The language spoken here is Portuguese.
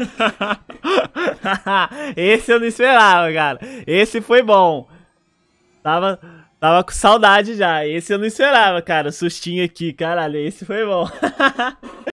Esse eu não esperava, cara. Esse foi bom. Tava, tava com saudade já. Esse eu não esperava, cara. Sustinho aqui, caralho. Esse foi bom.